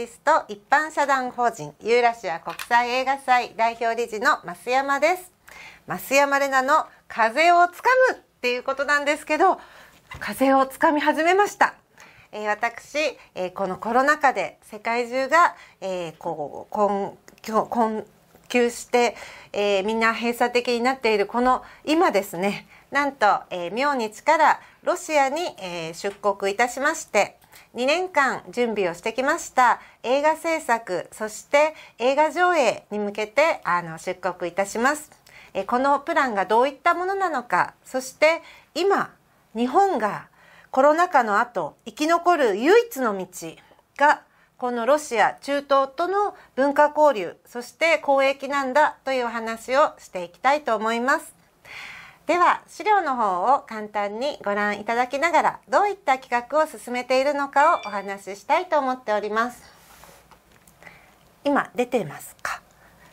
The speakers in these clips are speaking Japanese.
ティスト一般社団法人ユーラシア国際映画祭代表理事の増山です増山玲奈の風をつかむっていうことなんですけど風をつかみ始めましたえ私、えこのコロナ禍で世界中が、えこう困困窮して、えみんな閉鎖的になっているこの今ですねなんと、え明日からロシアに、え出国いたしまして2年間準備をしてきました映画制作そして映画上映に向けてあの出国いたしますえこのプランがどういったものなのかそして今日本がコロナ禍の後生き残る唯一の道がこのロシア中東との文化交流そして交易なんだというお話をしていきたいと思います。では資料の方を簡単にご覧いただきながらどういった企画を進めているのかをお話ししたいと思っております今出てますか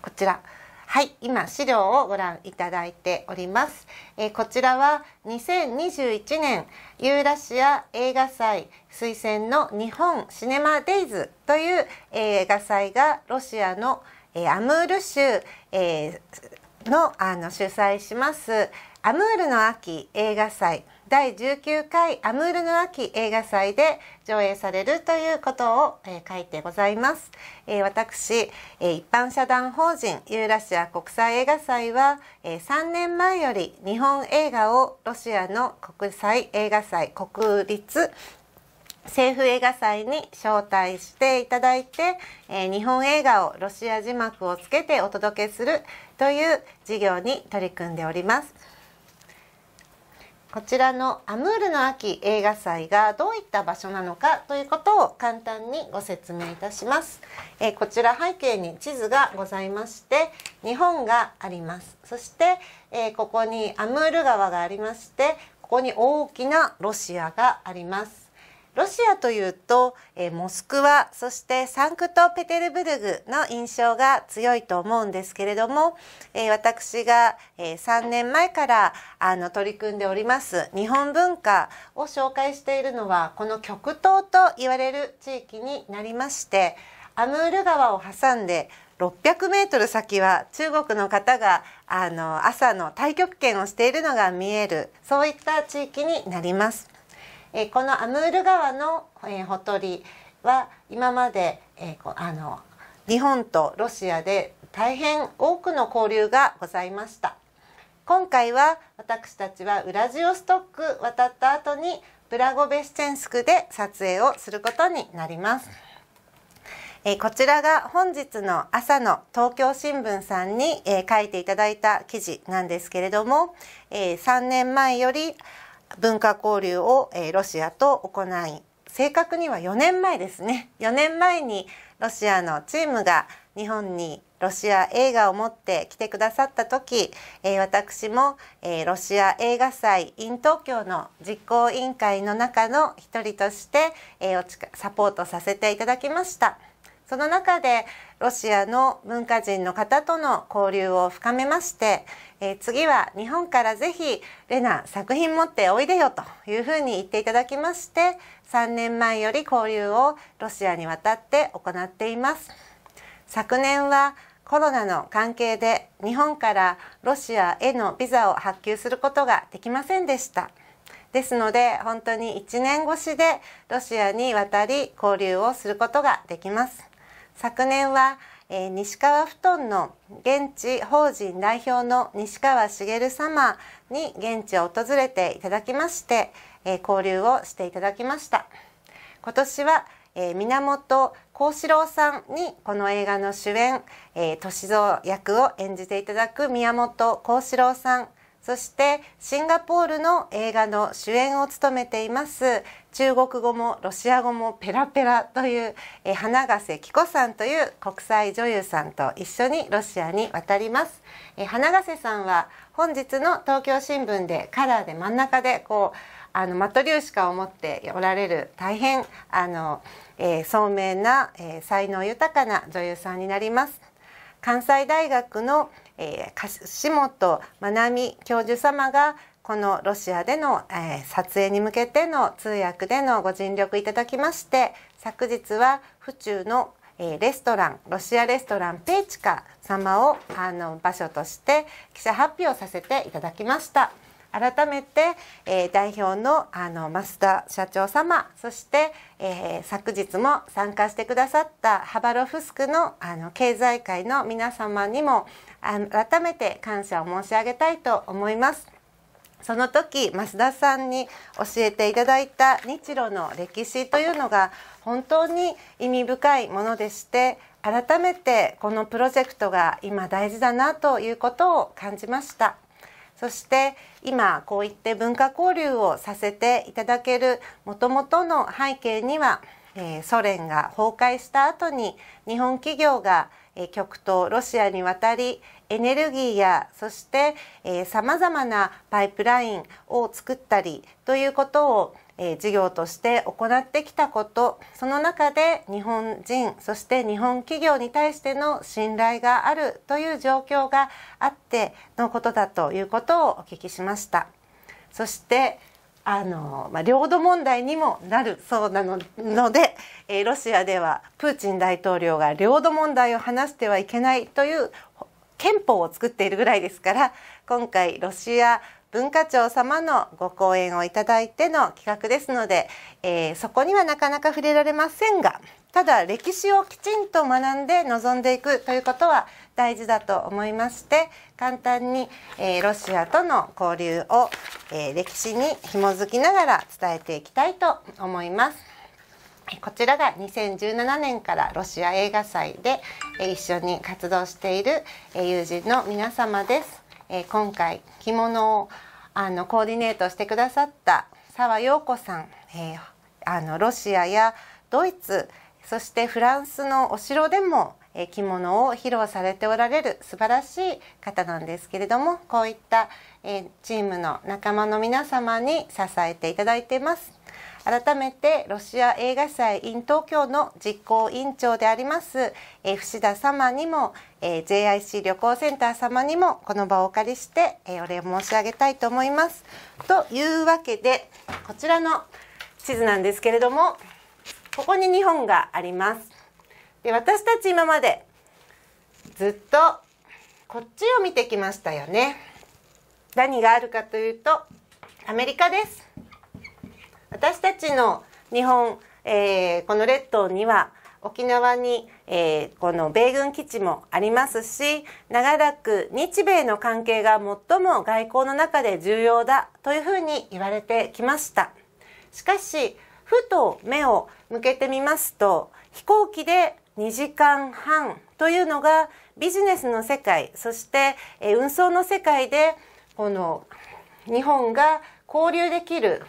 こちらはい今資料をご覧いただいております、えこちらは2021年ユーラシア映画祭推薦の日本シネマデイズという映画祭がロシアのアムール州、えーのあの主催しますアムールの秋映画祭第19回アムールの秋映画祭で上映されるということを、えー、書いてございます、えー、私、えー、一般社団法人ユーラシア国際映画祭は、え3年前より日本映画をロシアの国際映画祭国立政府映画祭に招待していただいて、えー、日本映画をロシア字幕をつけてお届けするという事業に取り組んでおります。こちらのアムールの秋映画祭がどういった場所なのかということを簡単にご説明いたします。えー、こちら背景に地図がございまして、日本があります。そして、えー、ここにアムール川がありまして、ここに大きなロシアがあります。ロシアというと、えー、モスクワそしてサンクトペテルブルグの印象が強いと思うんですけれども、えー、私が、えー、3年前からあの取り組んでおります日本文化を紹介しているのはこの極東と言われる地域になりましてアムール川を挟んで600メートル先は中国の方があの朝の太極拳をしているのが見えるそういった地域になります。えこのアムール川の、えほとりは今まで、えこあの日本とロシアで大変多くの交流がございました今回は私たちはウラジオストック渡った後にブラゴベシチェンスクで撮影をすることになります、えこちらが本日の朝の東京新聞さんに、え書いていただいた記事なんですけれども、え3年前より文化交流を、えー、ロシアと行い正確には4年前ですね4年前にロシアのチームが日本にロシア映画を持って来てくださった時、えー、私も、えー、ロシア映画祭 in 東京の実行委員会の中の一人として、えー、サポートさせていただきましたその中でロシアの文化人の方との交流を深めまして、えー、次は日本からぜひレナ作品持っておいでよというふうに言っていただきまして3年前より交流をロシアに渡って行っています昨年はコロナの関係で日本からロシアへのビザを発給することができませんでしたですので本当に1年越しでロシアに渡り交流をすることができます昨年はえー、西川布団の現地法人代表の西川茂様に現地を訪れていただきまして、えー、交流をしていただきました今年は、えー、源幸四郎さんにこの映画の主演、えー、歳三役を演じていただく宮本幸四郎さんそしてシンガポールの映画の主演を務めています中国語もロシア語もペラペラというえ花ヶ瀬紀子さんという国際女優さんと一緒にロシアに渡りますえ花ヶ瀬さんは本日の東京新聞でカラーで真ん中でこうあのマトリューシカを持っておられる大変あの、えー、聡明な、えー、才能豊かな女優さんになります関西大学のえー、樫本愛美教授様がこのロシアでの、えー、撮影に向けての通訳でのご尽力いただきまして昨日は府中の、えレストランロシアレストランペーチカ様をあの場所として記者発表させていただきました。改めて、えー、代表のあの増田社長様そして、えー、昨日も参加してくださったハバロフスクのあの経済界の皆様にも改めて感謝を申し上げたいと思います。その時増田さんに教えていただいた日露の歴史というのが本当に意味深いものでして改めてこのプロジェクトが今大事だなということを感じました。そして今こういって文化交流をさせていただけるもともとの背景には、えソ連が崩壊した後に日本企業が極東ロシアに渡りエネルギーやそしてさまざまなパイプラインを作ったりということをえ事業として行ってきたことその中で日本人そして日本企業に対しての信頼があるという状況があってのことだということをお聞きしましたそしてあの、まあ、領土問題にもなるそうなので、えロシアではプーチン大統領が領土問題を話してはいけないという憲法を作っているぐらいですから今回ロシア文化庁様のご講演をいただいての企画ですので、えー、そこにはなかなか触れられませんがただ歴史をきちんと学んで臨んでいくということは大事だと思いまして簡単に、えー、ロシアとの交流を、えー、歴史に紐づきながら伝えていきたいと思います。こちらが2017年からロシア映画祭で一緒に活動している友人の皆様です。えー、今回着物をあのコーディネートしてくださった澤陽子さん、えー、あのロシアやドイツそしてフランスのお城でも、えー、着物を披露されておられる素晴らしい方なんですけれどもこういった、えー、チームの仲間の皆様に支えていただいています。改めてロシア映画祭 in 東京の実行委員長であります、えー、伏田様にも、えー、JIC 旅行センター様にもこの場をお借りして、えー、お礼を申し上げたいと思います。というわけでこちらの地図なんですけれどもここに日本があります。で私たち今までずっとこっちを見てきましたよね。何があるかというとアメリカです。私たちの日本、えー、この列島には沖縄に、えー、この米軍基地もありますし長らく日米の関係が最も外交の中で重要だというふうに言われてきましたしかしふと目を向けてみますと飛行機で2時間半というのがビジネスの世界そして、えー、運送の世界でこの日本が交流できる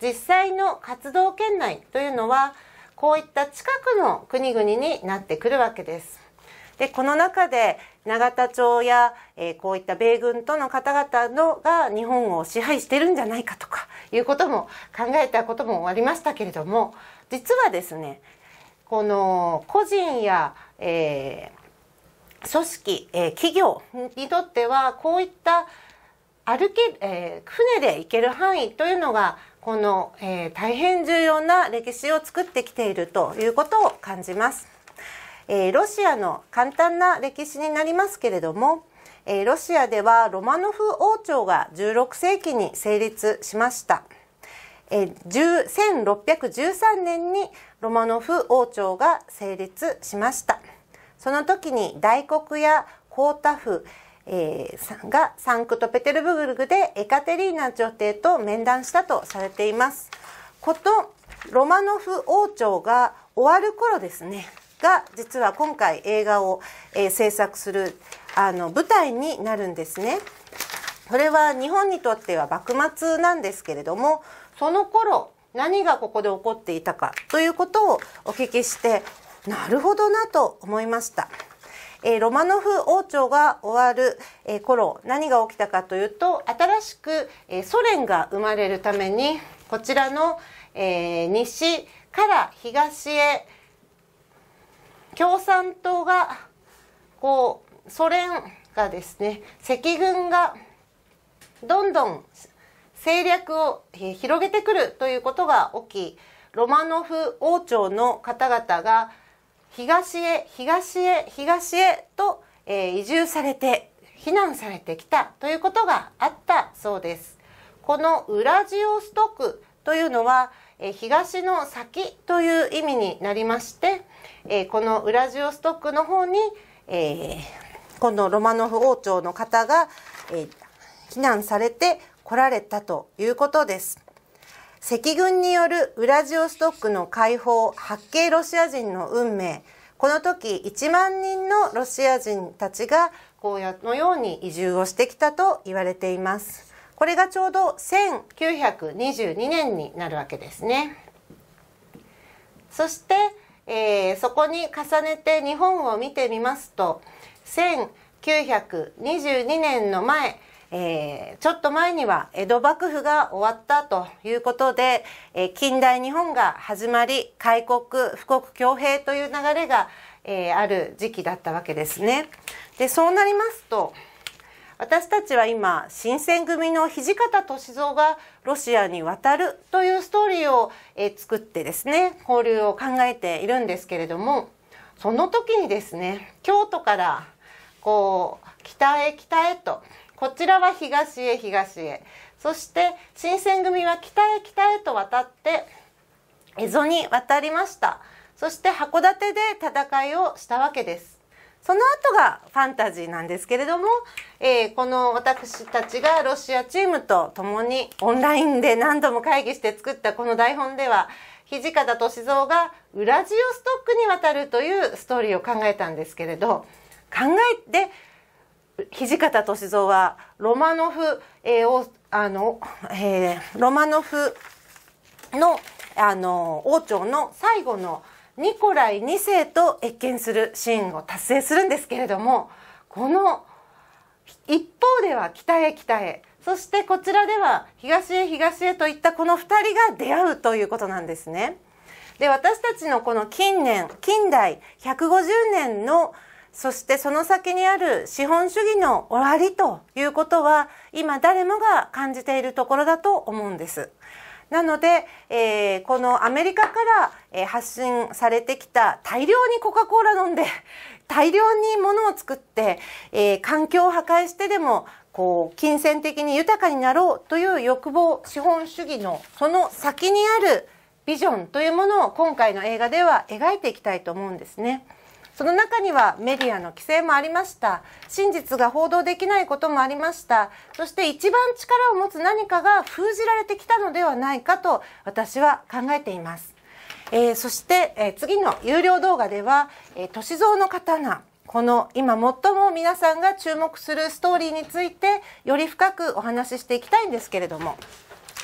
実際の活動圏内というのはこういった近くの国々になってくるわけです。でこの中で永田町や、えー、こういった米軍との方々のが日本を支配してるんじゃないかとかいうことも考えたこともありましたけれども実はですねこの個人や、えー、組織、えー、企業にとってはこういった歩け、えー、船で行ける範囲というのがこの、えー、大変重要な歴史を作ってきているということを感じます。えー、ロシアの簡単な歴史になりますけれども、ロシアではロマノフ王朝が16世紀に成立しました。えー、1613年にロマノフ王朝が成立しました。その時に大黒や江太府、えー、がサンクトペテルブルクでエカテリーナ女帝と面談したとされています。ことロマノフ王朝が終わる頃ですねが実は今回映画を、えー、制作するあの舞台になるんですね。これは日本にとっては幕末なんですけれどもその頃何がここで起こっていたかということをお聞きしてなるほどなと思いました。えロマノフ王朝が終わる、え頃何が起きたかというと新しく、えソ連が生まれるためにこちらの、え西から東へ共産党がこうソ連がですね赤軍がどんどん政略を広げてくるということが起きロマノフ王朝の方々が東へ東へ東へと、えー、移住されて避難されてきたということがあったそうです。このウラジオストクというのは、えー、東の先という意味になりまして、えー、このウラジオストクの方に、えこのロマノフ王朝の方が、え避難されて来られたということです。赤軍によるウラジオストックの解放八景ロシア人の運命この時1万人のロシア人たちが荒野のように移住をしてきたと言われていますこれがちょうど1922年になるわけですねそして、えー、そこに重ねて日本を見てみますと1922年の前えー、ちょっと前には江戸幕府が終わったということで、えー、近代日本が始まり開国富国強兵という流れが、えー、ある時期だったわけですね。でそうなりますと私たちは今新選組の土方歳三がロシアに渡るというストーリーを、えー、作ってですね交流を考えているんですけれどもその時にですね京都からこう北へ北へとこちらは東へ東へそして新選組は北へ北へと渡って蝦夷に渡りましたそして函館で戦いをしたわけですその後がファンタジーなんですけれども、えー、この私たちがロシアチームと共にオンラインで何度も会議して作ったこの台本では土方歳三がウラジオストックに渡るというストーリーを考えたんですけれど考えて土方歳三はロマノフ、えー、をあの、えー、ロマノフのあの王朝の最後のニコライ2世と謁見するシーンを達成するんですけれどもこの一方では北へ北へそしてこちらでは東へ東へといったこの2人が出会うということなんですね。で私たちのこの近年近代150年のそしてその先にある資本主義の終わりということは今誰もが感じているところだと思うんです。なので、えー、このアメリカから、え発信されてきた大量にコカ・コーラ飲んで 大量に物を作って、えー、環境を破壊してでもこう金銭的に豊かになろうという欲望資本主義のその先にあるビジョンというものを今回の映画では描いていきたいと思うんですね。その中にはメディアの規制もありました真実が報道できないこともありましたそして一番力を持つ何かが封じられてきたのではないかと私は考えています、えー、そして、えー、次の有料動画では「えー、歳三の刀」この今最も皆さんが注目するストーリーについてより深くお話ししていきたいんですけれども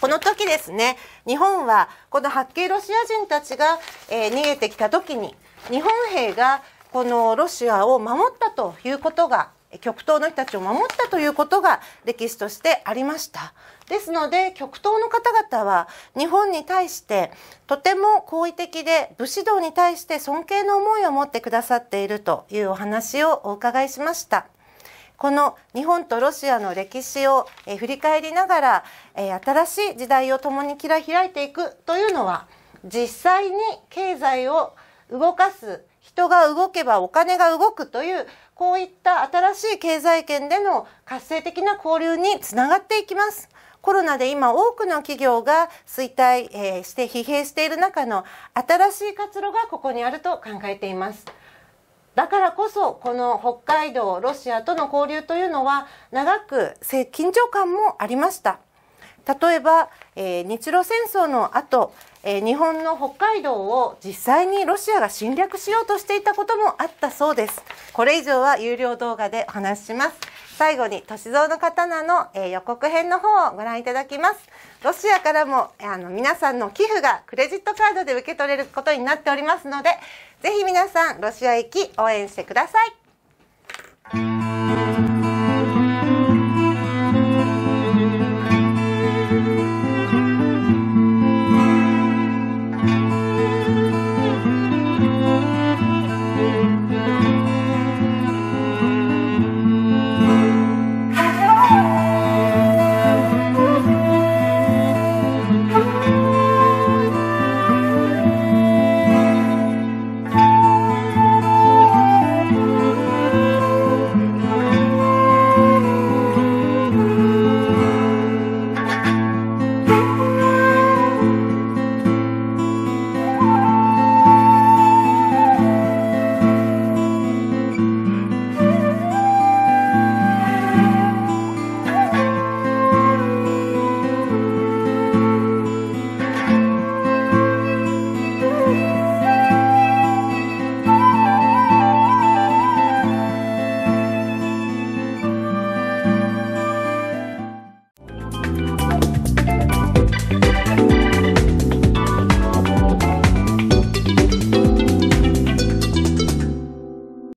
この時ですね日本はこの八景ロシア人たちが、えー、逃げてきた時に日本兵がこのロシアを守ったということが極東の人たちを守ったということが歴史としてありましたですので極東の方々は日本に対してとても好意的で武士道に対して尊敬の思いを持ってくださっているというお話をお伺いしましたこの日本とロシアの歴史を振り返りながら新しい時代を共に切ら開いていくというのは実際に経済を動かす人が動けばお金が動くというこういった新しい経済圏での活性的な交流につながっていきます。コロナで今多くの企業が衰退、えして疲弊している中の新しい活路がここにあると考えています。だからこそこの北海道ロシアとの交流というのは長く緊張感もありました。例えば、えー、日露戦争の後えー、日本の北海道を実際にロシアが侵略しようとしていたこともあったそうですこれ以上は有料動画でお話しします最後に「都市像の刀の」えー、予告編の方をご覧いただきますロシアからもあの皆さんの寄付がクレジットカードで受け取れることになっておりますのでぜひ皆さんロシア行き応援してください Thank you.